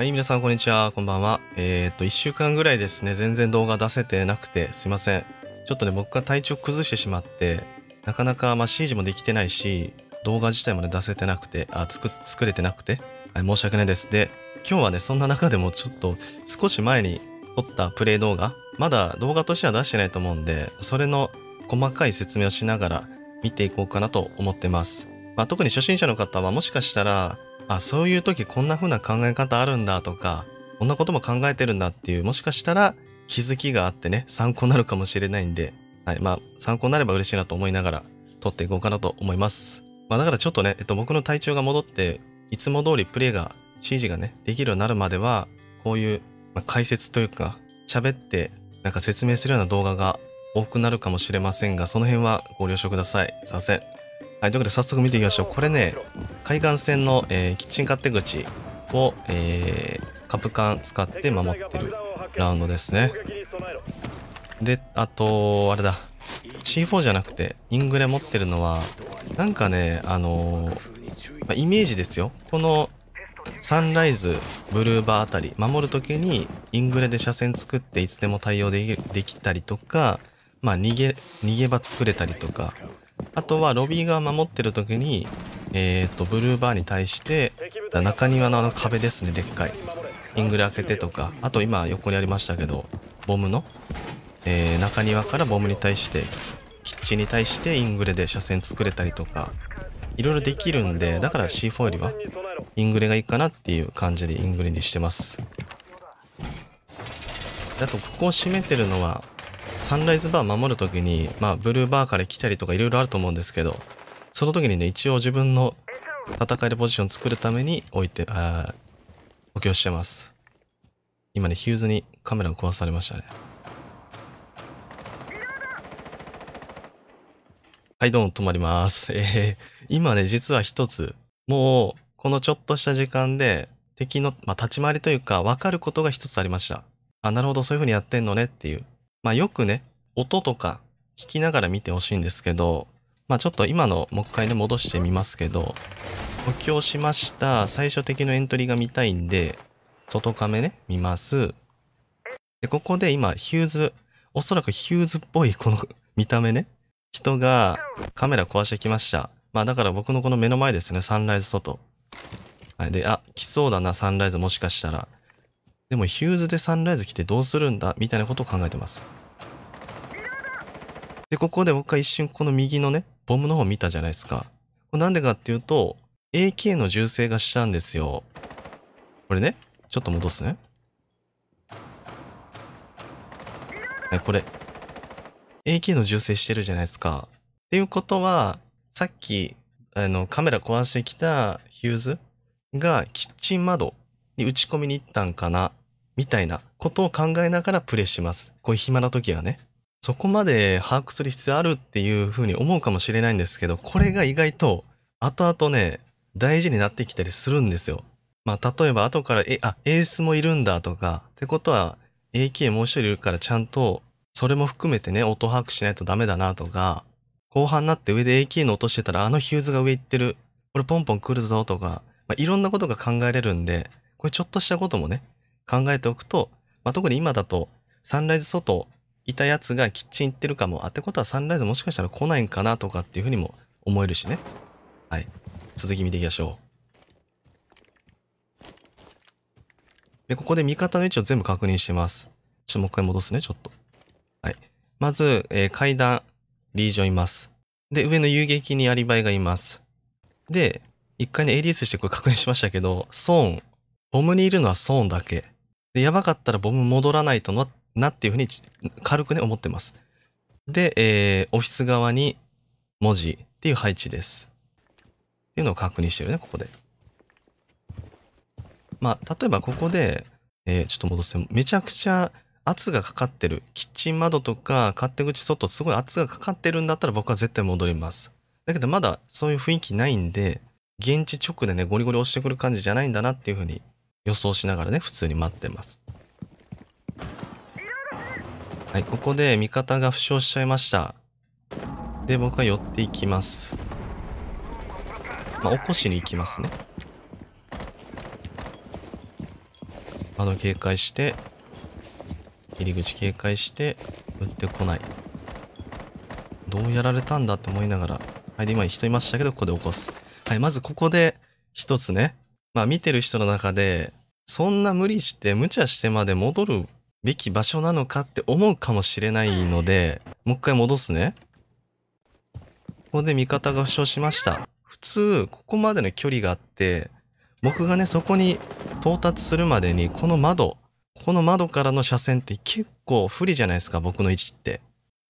はい、皆さんこんにちは。こんばんは。えー、っと、1週間ぐらいですね、全然動画出せてなくて、すいません。ちょっとね、僕が体調崩してしまって、なかなか、まあ、指示もできてないし、動画自体もね、出せてなくて、あ、作、作れてなくて、はい、申し訳ないです。で、今日はね、そんな中でもちょっと、少し前に撮ったプレイ動画、まだ動画としては出してないと思うんで、それの細かい説明をしながら見ていこうかなと思ってます。まあ、特に初心者の方はもしかしたら、あ、そういう時こんな風な考え方あるんだとか、こんなことも考えてるんだっていう、もしかしたら気づきがあってね、参考になるかもしれないんで、はい、まあ、参考になれば嬉しいなと思いながら、撮っていこうかなと思います。まあ、だからちょっとね、えっと、僕の体調が戻って、いつも通りプレイが、指示がね、できるようになるまでは、こういう、まあ、解説というか、喋って、なんか説明するような動画が多くなるかもしれませんが、その辺はご了承ください。すいません。はい、ということで早速見ていきましょう。これね、海岸線の、えー、キッチン勝手口を、えー、カプカン使って守ってるラウンドですね。で、あと、あれだ。C4 じゃなくて、イングレ持ってるのは、なんかね、あのー、まあ、イメージですよ。このサンライズ、ブルーバーあたり、守る時にイングレで車線作っていつでも対応できできたりとか、まあ逃げ、逃げ場作れたりとか、あとはロビー側守ってる時に、えー、とブルーバーに対して中庭のあの壁ですねでっかいイングル開けてとかあと今横にありましたけどボムの、えー、中庭からボムに対してキッチンに対してイングレで車線作れたりとかいろいろできるんでだから C4 よりはイングレがいいかなっていう感じでイングレにしてますあとここを閉めてるのはサンライズバー守る時に、まあ、ブルーバーから来たりとかいろいろあると思うんですけどその時にね一応自分の戦えるポジションを作るために置いてあ補強してます今ねヒューズにカメラを壊されましたねはいどうも止まりますえー、今ね実は一つもうこのちょっとした時間で敵の、まあ、立ち回りというか分かることが一つありましたあなるほどそういう風にやってんのねっていうまあ、よくね、音とか聞きながら見てほしいんですけど、まあ、ちょっと今のもう一回ね、戻してみますけど、補強しました。最初的のエントリーが見たいんで、外カメね、見ます。で、ここで今、ヒューズ、おそらくヒューズっぽいこの見た目ね、人がカメラ壊してきました。まあだから僕のこの目の前ですね、サンライズ外。はい、で、あ、来そうだな、サンライズもしかしたら。でもヒューズでサンライズ来てどうするんだみたいなことを考えてます。で、ここで僕は一瞬この右のね、ボムの方見たじゃないですか。これなんでかっていうと、AK の銃声がしたんですよ。これね、ちょっと戻すね。はい、これ。AK の銃声してるじゃないですか。っていうことは、さっき、あの、カメラ壊してきたヒューズがキッチン窓に打ち込みに行ったんかなみたいなことを考えながらプレイします。こういう暇な時はね。そこまで把握する必要あるっていうふうに思うかもしれないんですけど、これが意外と後々ね、大事になってきたりするんですよ。まあ、例えば後から、え、あ、エースもいるんだとか、ってことは AK もう一人いるからちゃんと、それも含めてね、音把握しないとダメだなとか、後半になって上で AK の音してたら、あのヒューズが上行ってる、これポンポン来るぞとか、まあ、いろんなことが考えれるんで、これちょっとしたこともね、考えておくと、まあ、特に今だとサンライズ外いたやつがキッチン行ってるかも。あ、ってことはサンライズもしかしたら来ないんかなとかっていうふうにも思えるしね。はい。続き見ていきましょう。で、ここで味方の位置を全部確認してます。ちょっともう一回戻すね、ちょっと。はい。まず、えー、階段、リージョンいます。で、上の遊撃にアリバイがいます。で、一回ね、エリスしてこれ確認しましたけど、ソーン。ボムにいるのはソーンだけ。で、やばかったら僕も戻らないとな、なっていうふうに軽くね、思ってます。で、えー、オフィス側に文字っていう配置です。っていうのを確認してるね、ここで。まあ、例えばここで、えー、ちょっと戻して、めちゃくちゃ圧がかかってる。キッチン窓とか勝手口外、すごい圧がかかってるんだったら僕は絶対戻ります。だけどまだそういう雰囲気ないんで、現地直でね、ゴリゴリ押してくる感じじゃないんだなっていうふうに予想しながらね、普通に待ってます。はい、ここで味方が負傷しちゃいました。で、僕は寄っていきます。まあ、起こしに行きますね。窓警戒して、入り口警戒して、撃ってこない。どうやられたんだって思いながら。はい、で、今人いましたけど、ここで起こす。はい、まずここで、一つね、まあ見てる人の中で、そんな無理して無茶してまで戻るべき場所なのかって思うかもしれないので、もう一回戻すね。ここで味方が負傷しました。普通、ここまでの距離があって、僕がね、そこに到達するまでに、この窓、この窓からの車線って結構不利じゃないですか、僕の位置って。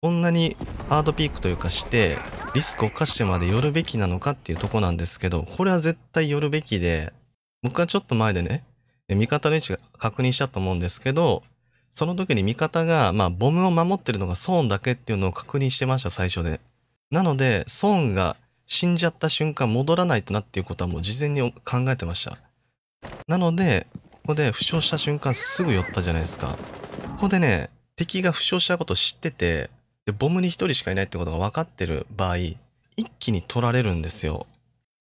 こんなにハードピークというかして、リスクを冒してまで寄るべきなのかっていうとこなんですけど、これは絶対寄るべきで、僕はちょっと前でね、味方の位置が確認したと思うんですけど、その時に味方が、まあ、ボムを守ってるのがソーンだけっていうのを確認してました、最初で。なので、ソーンが死んじゃった瞬間戻らないとなっていうことはもう事前に考えてました。なので、ここで負傷した瞬間すぐ寄ったじゃないですか。ここでね、敵が負傷したことを知ってて、でボムに一人しかいないってことが分かってる場合、一気に取られるんですよ。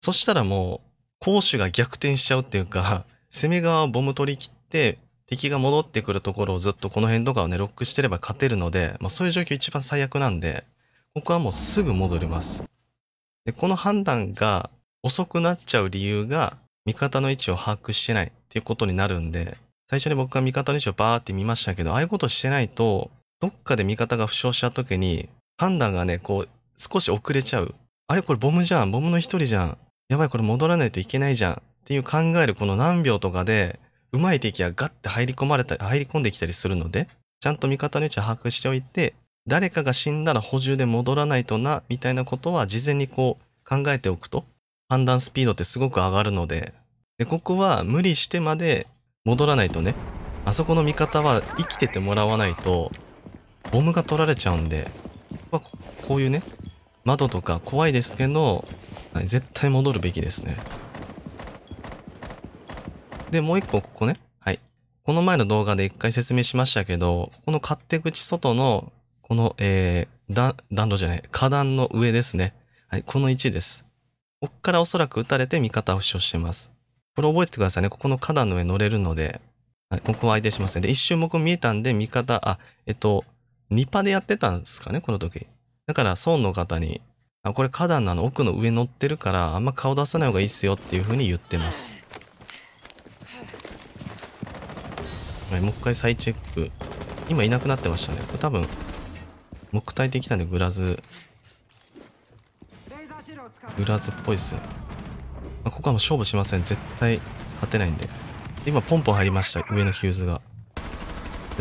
そしたらもう、攻守が逆転しちゃうっていうか、攻め側をボム取り切って、敵が戻ってくるところをずっとこの辺とかをね、ロックしてれば勝てるので、まあ、そういう状況一番最悪なんで、ここはもうすぐ戻ります。で、この判断が遅くなっちゃう理由が、味方の位置を把握してないっていうことになるんで、最初に僕が味方の位置をバーって見ましたけど、ああいうことしてないと、どっかで味方が負傷した時に、判断がね、こう、少し遅れちゃう。あれこれボムじゃん、ボムの一人じゃん。やばいこれ戻らないといけないじゃんっていう考えるこの何秒とかで、うまい敵がガッて入り込まれた入り込んできたりするので、ちゃんと味方の位置を把握しておいて、誰かが死んだら補充で戻らないとな、みたいなことは事前にこう考えておくと、判断スピードってすごく上がるので、で、ここは無理してまで戻らないとね、あそこの味方は生きててもらわないと、ボムが取られちゃうんで、まあ、こういうね、窓とか怖いですけど、はい、絶対戻るべきですね。で、もう一個ここね。はい。この前の動画で一回説明しましたけど、この勝手口外の、この、えー、暖炉じゃない、花壇の上ですね。はい、この位置です。こっからおそらく撃たれて味方を負傷してます。これ覚えててくださいね。ここの花壇の上乗れるので、はい、ここは相手しません、ね。で、一瞬僕見えたんで味方、あ、えっと、ニパでやってたんですかね、この時。だから村の方に、あ、これ花壇なの奥の上乗ってるから、あんま顔出さない方がいいっすよっていうふうに言ってます。はい、もう一回再チェック。今いなくなってましたね。これ多分、木体できたんでグラズ、グラズっぽいっすよまあ、ここはもう勝負しません。絶対勝てないんで。今ポンポン入りました。上のヒューズが。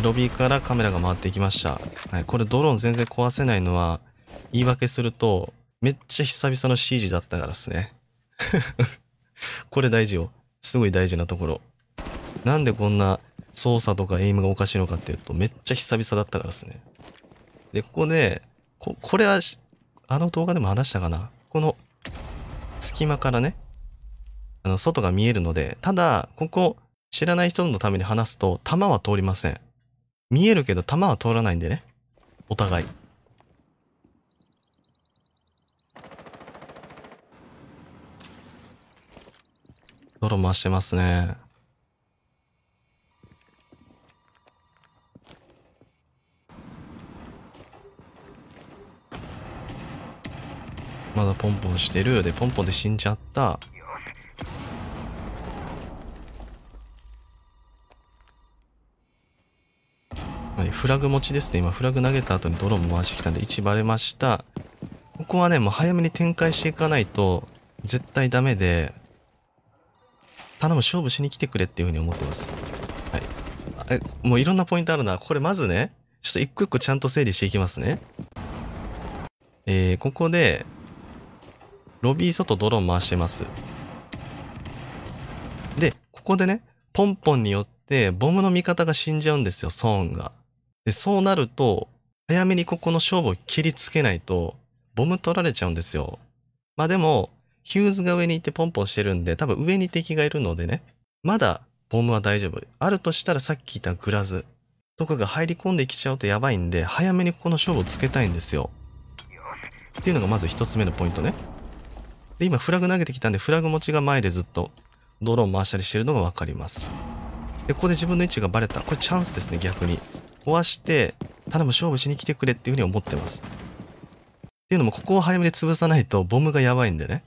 ロビーからカメラが回っていきました。はい、これドローン全然壊せないのは、言い訳すると、めっちゃ久々の CG だったからっすね。これ大事よ。すごい大事なところ。なんでこんな操作とかエイムがおかしいのかっていうと、めっちゃ久々だったからっすね。で、ここで、こ、これは、あの動画でも話したかな。この、隙間からね、あの、外が見えるので、ただ、ここ、知らない人のために話すと、弾は通りません。見えるけど弾は通らないんでね。お互い。ろ回してますね。まだポンポンしてる。で、ポンポンで死んじゃった。はい、フラグ持ちですね。今、フラグ投げた後にドローン回してきたんで、1バレました。ここはね、もう早めに展開していかないと、絶対ダメで、頼む勝負しに来てくれっていうふうに思ってます。はい。もういろんなポイントあるな。これまずね、ちょっと一個一個ちゃんと整理していきますね。えー、ここで、ロビー外ドローン回してます。で、ここでね、ポンポンによってボムの味方が死んじゃうんですよ、ソーンが。で、そうなると、早めにここの勝負を切りつけないと、ボム取られちゃうんですよ。まあでも、ヒューズが上に行ってポンポンしてるんで、多分上に敵がいるのでね、まだボムは大丈夫。あるとしたらさっき言ったグラズとかが入り込んできちゃうとやばいんで、早めにここの勝負をつけたいんですよ。っていうのがまず一つ目のポイントね。で、今フラグ投げてきたんで、フラグ持ちが前でずっとドローン回したりしてるのがわかります。で、ここで自分の位置がバレた。これチャンスですね、逆に。壊して、頼む勝負しに来てくれっていうふうに思ってます。っていうのも、ここを早めに潰さないと、ボムがやばいんでね。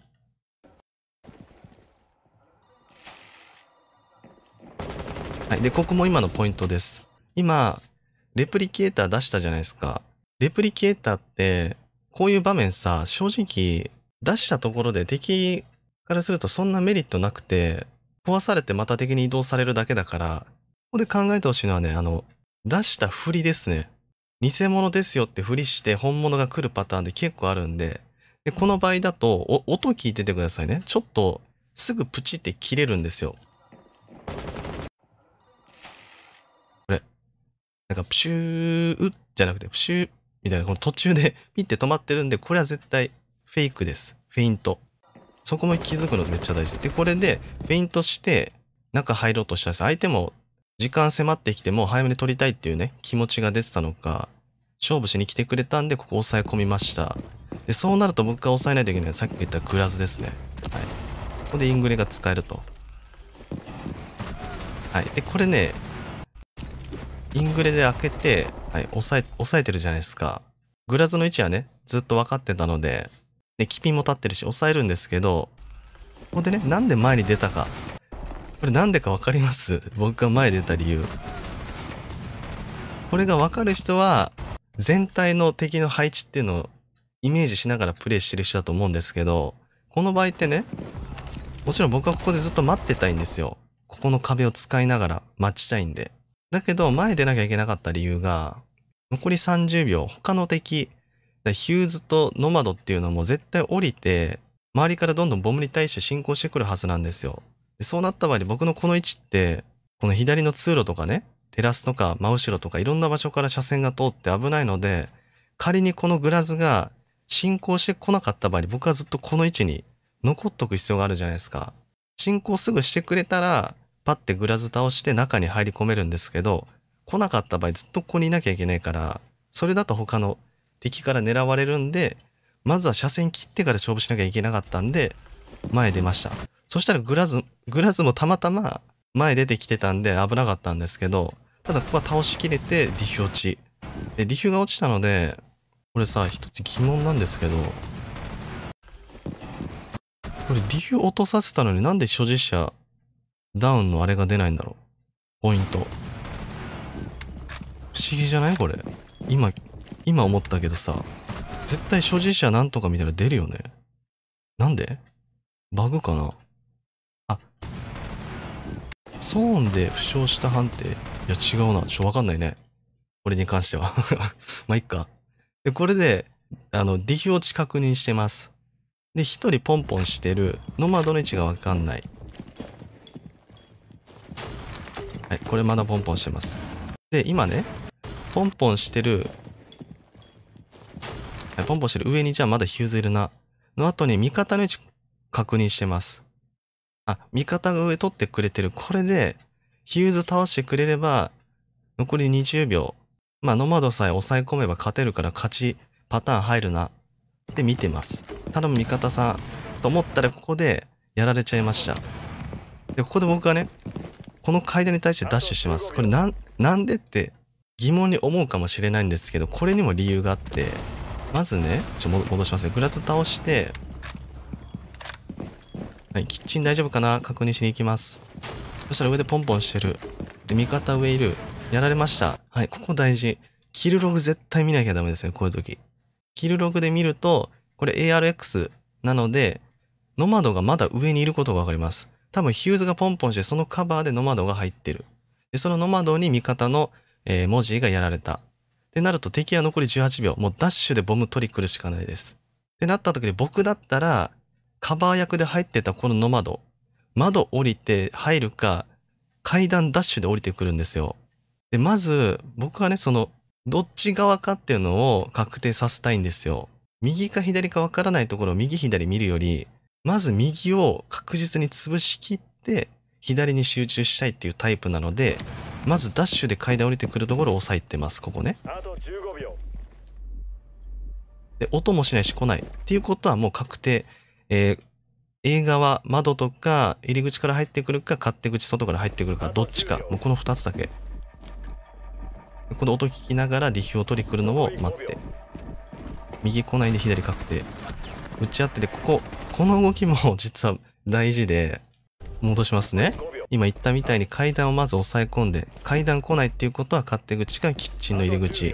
はい。で、ここも今のポイントです。今、レプリケーター出したじゃないですか。レプリケーターって、こういう場面さ、正直、出したところで敵からするとそんなメリットなくて、壊されてまた敵に移動されるだけだから、ここで考えてほしいのはね、あの、出した振りですね。偽物ですよってふりして本物が来るパターンで結構あるんで、でこの場合だと、音聞いててくださいね。ちょっと、すぐプチって切れるんですよ。なんかプシューじゃなくてプシューみたいな、この途中で ピッて止まってるんで、これは絶対フェイクです。フェイント。そこも気づくのめっちゃ大事。で、これでフェイントして、中入ろうとしたら相手も時間迫ってきても早めに取りたいっていうね、気持ちが出てたのか、勝負しに来てくれたんで、ここ抑え込みました。で、そうなると僕が押さえないといけないのはさっき言ったクラズですね。はい。ここでイングレが使えると。はい。で、これね、イングレで開けて、はい、押さえ、押さえてるじゃないですか。グラズの位置はね、ずっと分かってたので、ね、キピンも立ってるし、押さえるんですけど、ここでね、なんで前に出たか。これなんでか分かります 僕が前に出た理由。これが分かる人は、全体の敵の配置っていうのをイメージしながらプレイしてる人だと思うんですけど、この場合ってね、もちろん僕はここでずっと待ってたいんですよ。ここの壁を使いながら待ちたいんで。だけど、前出なきゃいけなかった理由が、残り30秒、他の敵、ヒューズとノマドっていうのも絶対降りて、周りからどんどんボムに対して進行してくるはずなんですよ。そうなった場合に僕のこの位置って、この左の通路とかね、テラスとか真後ろとかいろんな場所から車線が通って危ないので、仮にこのグラズが進行してこなかった場合に僕はずっとこの位置に残っとく必要があるじゃないですか。進行すぐしてくれたら、パッてグラズ倒して中に入り込めるんですけど、来なかった場合ずっとここにいなきゃいけないから、それだと他の敵から狙われるんで、まずは車線切ってから勝負しなきゃいけなかったんで、前出ました。そしたらグラズ、グラズもたまたま前出てきてたんで危なかったんですけど、ただここは倒しきれてディフ落ち。で、ディフが落ちたので、これさ、一つ疑問なんですけど、これディフ落とさせたのになんで所持者ダウンのあれが出ないんだろう。ポイント。不思議じゃないこれ。今、今思ったけどさ、絶対所持者なんとか見たら出るよね。なんでバグかなあ、ソーンで負傷した判定。いや違うな。ちょ、っとわかんないね。これに関しては ま、いっか。で、これで、あの、ディ D 表チ確認してます。で、一人ポンポンしてる、ノマドの位置がわかんない。はい、これまだポンポンしてます。で、今ね、ポンポンしてる、はい、ポンポンしてる上にじゃあまだヒューズいるな。の後に味方の位置確認してます。あ、味方が上取ってくれてる。これで、ヒューズ倒してくれれば、残り20秒。まあ、ノマドさえ抑え込めば勝てるから勝ちパターン入るな。で見てます。頼む味方さん。と思ったらここでやられちゃいました。で、ここで僕がね、この階段に対してダッシュします。これなん、なんでって疑問に思うかもしれないんですけど、これにも理由があって、まずね、ちょっと戻しますね。グラス倒して、はい、キッチン大丈夫かな確認しに行きます。そしたら上でポンポンしてる。で、味方上いる。やられました。はい、ここ大事。キルログ絶対見なきゃダメですね、こういう時。キルログで見ると、これ ARX なので、ノマドがまだ上にいることがわかります。多分ヒューズがポンポンして、そのカバーでノマドが入ってる。で、そのノマドに味方の、えー、文字がやられた。ってなると敵は残り18秒。もうダッシュでボム取り来るしかないです。ってなった時に僕だったら、カバー役で入ってたこのノマド。窓降りて入るか、階段ダッシュで降りてくるんですよ。で、まず、僕はね、その、どっち側かっていうのを確定させたいんですよ。右か左かわからないところを右左見るより、まず右を確実に潰しきって、左に集中したいっていうタイプなので、まずダッシュで階段降りてくるところを抑えてます、ここね。で、音もしないし来ない。っていうことはもう確定。えー、映画は窓とか入り口から入ってくるか、勝手口外から入ってくるか、どっちか。もうこの2つだけ。この音聞きながらディヒを取り来るのを待って。右来ないで左確定。打ち合ってて、ここ、この動きも 実は大事で、戻しますね。今言ったみたいに階段をまず押さえ込んで、階段来ないっていうことは勝手口がキッチンの入り口。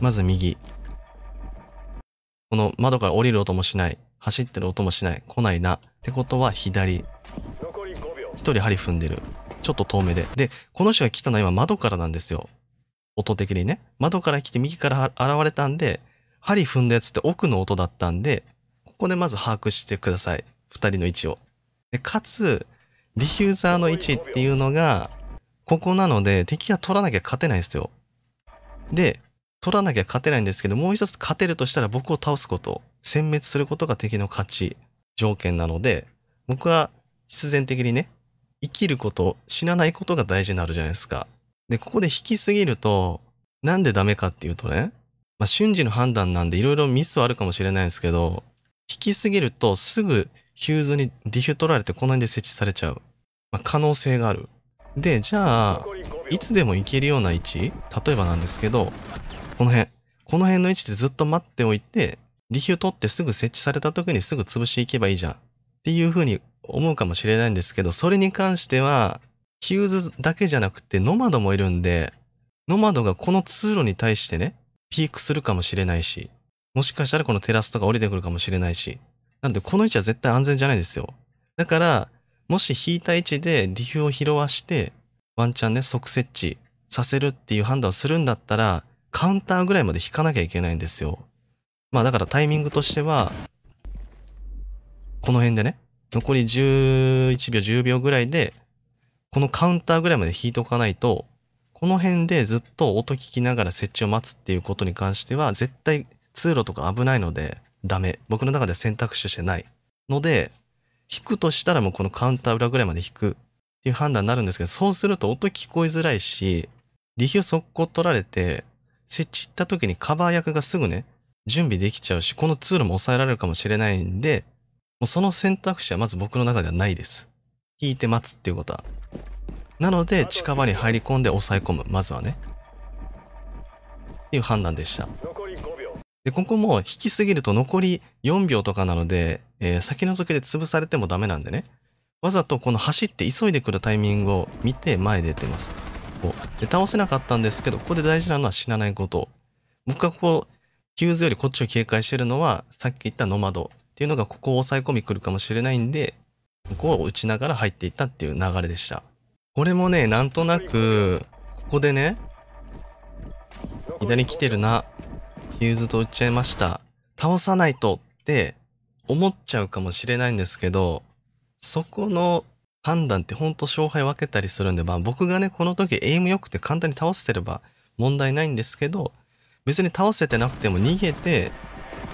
まず右。この窓から降りる音もしない。走ってる音もしない。来ないな。ってことは左。一人針踏んでる。ちょっと遠目で。で、この人が来たのは今窓からなんですよ。音的にね。窓から来て右から現れたんで、針踏んだやつって奥の音だったんで、ここでまず把握してください。2人の位置を。でかつ、ディフューザーの位置っていうのが、ここなので敵が取らなきゃ勝てないんですよ。で、取らなきゃ勝てないんですけど、もう一つ勝てるとしたら僕を倒すこと、殲滅することが敵の勝ち条件なので、僕は必然的にね、生きること、死なないことが大事になるじゃないですか。で、ここで引きすぎると、なんでダメかっていうとね、まあ瞬時の判断なんでいろいろミスはあるかもしれないんですけど、引きすぎるとすぐヒューズにディフ取られてこの辺で設置されちゃう。まあ、可能性がある。で、じゃあ、いつでも行けるような位置例えばなんですけど、この辺。この辺の位置でずっと待っておいて、リヒュー取ってすぐ設置された時にすぐ潰し行けばいいじゃん。っていう風に思うかもしれないんですけど、それに関しては、ヒューズだけじゃなくてノマドもいるんで、ノマドがこの通路に対してね、ピークするかもしれないし、もしかしたらこのテラスとか降りてくるかもしれないし。なんでこの位置は絶対安全じゃないですよ。だから、もし引いた位置でディフを拾わして、ワンチャンね、即設置させるっていう判断をするんだったら、カウンターぐらいまで引かなきゃいけないんですよ。まあだからタイミングとしては、この辺でね、残り11秒、10秒ぐらいで、このカウンターぐらいまで引いておかないと、この辺でずっと音聞きながら設置を待つっていうことに関しては、絶対通路とか危ないのでダメ僕の中で選択肢としてないので引くとしたらもうこのカウンター裏ぐらいまで引くっていう判断になるんですけどそうすると音聞こえづらいしリヒュー速攻取られて設置行った時にカバー役がすぐね準備できちゃうしこの通路も抑えられるかもしれないんでもうその選択肢はまず僕の中ではないです引いて待つっていうことはなので近場に入り込んで抑え込むまずはねっていう判断でした。で、ここも引きすぎると残り4秒とかなので、えー、先のぞけで潰されてもダメなんでね。わざとこの走って急いでくるタイミングを見て前出てます。こう。で、倒せなかったんですけど、ここで大事なのは死なないこと。僕がここ、ヒューズよりこっちを警戒してるのは、さっき言ったノマドっていうのがここを抑え込みくるかもしれないんで、ここを打ちながら入っていったっていう流れでした。これもね、なんとなく、ここでね、左来てるなユーズと打ちゃいました。倒さないとって思っちゃうかもしれないんですけど、そこの判断ってほんと勝敗分けたりするんで、まあ僕がね、この時エイム良くて簡単に倒せてれば問題ないんですけど、別に倒せてなくても逃げて、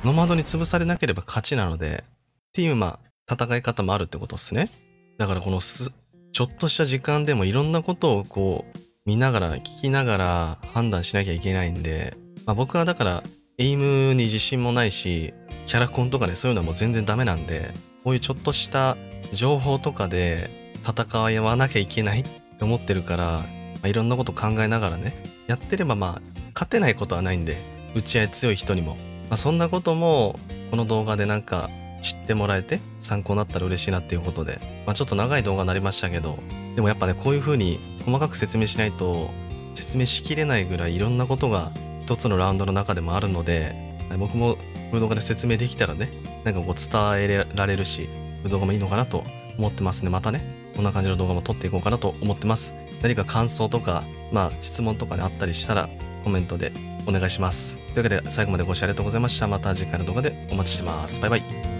ノマドに潰されなければ勝ちなので、っていうまあ戦い方もあるってことですね。だからこのす、ちょっとした時間でもいろんなことをこう、見ながら、聞きながら判断しなきゃいけないんで、まあ僕はだからエイムに自信もないし、キャラコンとかね、そういうのはもう全然ダメなんで、こういうちょっとした情報とかで戦わなきゃいけないって思ってるから、まあ、いろんなこと考えながらね、やってればまあ、勝てないことはないんで、打ち合い強い人にも。まあ、そんなことも、この動画でなんか知ってもらえて参考になったら嬉しいなっていうことで、まあ、ちょっと長い動画になりましたけど、でもやっぱね、こういうふうに細かく説明しないと、説明しきれないぐらいいろんなことが一つのラウンドの中でもあるので僕もブ動画で説明できたらねなんかこう伝えられるし動画もいいのかなと思ってますねまたねこんな感じの動画も撮っていこうかなと思ってます何か感想とかまあ質問とかで、ね、あったりしたらコメントでお願いしますというわけで最後までご視聴ありがとうございましたまた次回の動画でお待ちしてますバイバイ